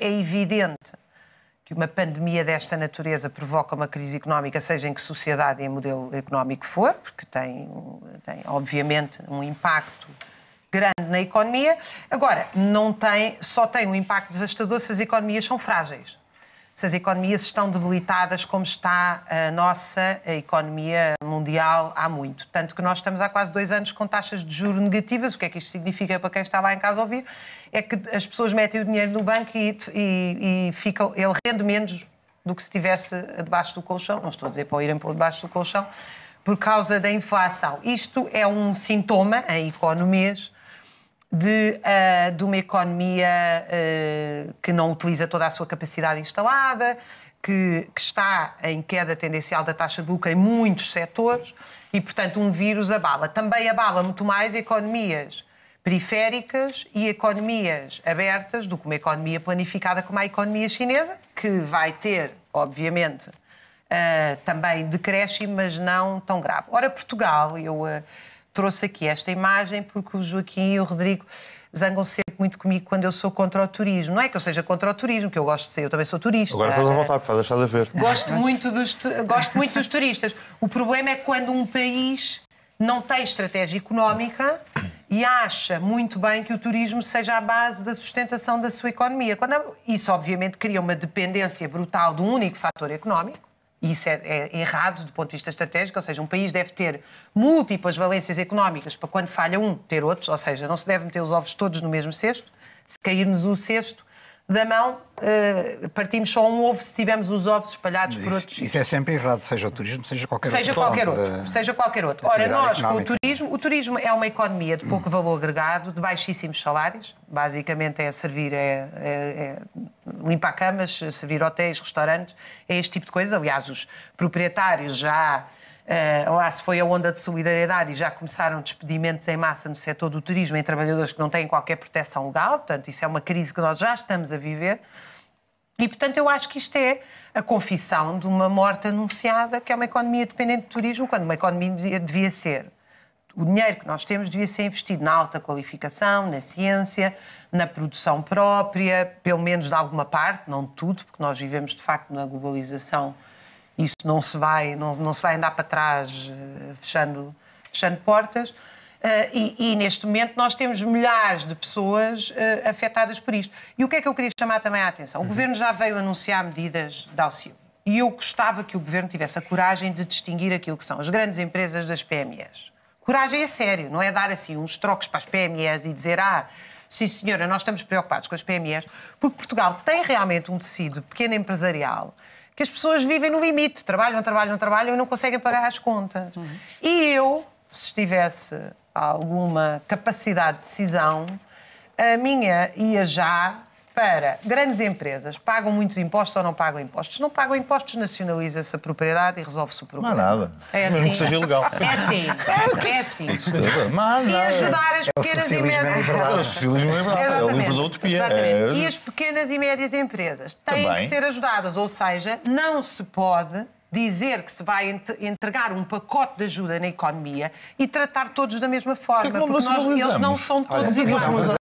é evidente que uma pandemia desta natureza provoca uma crise económica, seja em que sociedade e modelo económico for, porque tem, tem obviamente um impacto grande na economia. Agora, não tem, só tem um impacto devastador se as economias são frágeis se as economias estão debilitadas como está a nossa economia mundial há muito. Tanto que nós estamos há quase dois anos com taxas de juros negativas. O que é que isto significa para quem está lá em casa a ouvir? É que as pessoas metem o dinheiro no banco e, e, e ficam, ele rende menos do que se estivesse debaixo do colchão. Não estou a dizer para irem por debaixo do colchão, por causa da inflação. Isto é um sintoma em economias de, uh, de uma economia uh, que não utiliza toda a sua capacidade instalada, que, que, está em queda tendencial da taxa de lucro em muitos setores e, portanto, um vírus abala. Também abala muito mais economias periféricas e economias abertas do que uma economia planificada como a economia chinesa, que vai ter, obviamente, uh, também decréscimo, mas não tão grave. Ora, Portugal, eu trouxe aqui esta imagem porque o Joaquim e o Rodrigo zangam sempre muito comigo quando eu sou contra o turismo. Não é que eu seja contra o turismo, que eu gosto de ser, eu também sou turista. Agora faz a voltar, porque faz a ver. Gosto muito, dos, gosto muito dos turistas. O problema é quando um país não tem estratégia económica e acha muito bem que o turismo seja a base da sustentação da sua economia. Quando, isso, obviamente, cria uma dependência brutal de um único fator económico e isso é, é, errado do ponto de vista estratégico, ou seja, um país deve ter múltiplas valências económicas para quando falha um, ter outros, ou seja, não se deve meter os ovos todos no mesmo cesto. Se cair-nos o cesto, da mão uh, partimos só um ovo se tivermos os ovos espalhados por outros. Isso é sempre errado, seja o turismo, seja qualquer seja outro. Qualquer outro de... Seja qualquer outro. Ora, nós, com o turismo, o turismo é uma economia de pouco hum. valor agregado, de baixíssimos salários, basicamente é servir, é, é, é limpar camas, servir hotéis, restaurantes, é este tipo de coisa. Aliás, os proprietários já Uh, lá se foi a onda de solidariedade e já começaram despedimentos em massa no setor do turismo em trabalhadores que não têm qualquer proteção legal, portanto, isso é uma crise que nós já estamos a viver. E, portanto, eu acho que isto é a confissão de uma morte anunciada, que é uma economia dependente de turismo, quando uma economia devia ser. O dinheiro que nós temos devia ser investido na alta qualificação, na ciência, na produção própria, pelo menos de alguma parte, não de tudo, porque nós vivemos de facto na globalização isso não se vai, não, não se vai andar para trás eh, fechando, fechando portas. Uh, e, e, neste momento nós temos milhares de pessoas uh, afetadas por isto. E o que é que eu queria chamar também a atenção? O uhum. Governo já veio anunciar medidas de auxílio. E eu gostava que o Governo tivesse a coragem de distinguir aquilo que são as grandes empresas das PMEs. Coragem é sério, não é dar assim uns trocos para as PMEs e dizer, ah, sim senhora, nós estamos preocupados com as PMEs, porque Portugal tem realmente um tecido pequeno empresarial que as pessoas vivem no limite, trabalham, trabalham, trabalham e não conseguem pagar as contas. Uhum. E eu, se tivesse alguma capacidade de decisão, a minha ia já para grandes empresas, pagam muitos impostos ou não pagam impostos? Não pagam impostos, nacionaliza-se a propriedade e resolve-se o problema. Não há nada. É assim. Mesmo que seja né? ilegal. É assim. É assim. É assim. E ajudar as é pequenas é e médias. É o socialismo é o livro da utopia. Exatamente. É. E as pequenas e médias empresas têm Também. que ser ajudadas, ou seja, não se pode dizer que se vai entregar um pacote de ajuda na economia e tratar todos da mesma é forma, porque nós, eles não são todos iguais.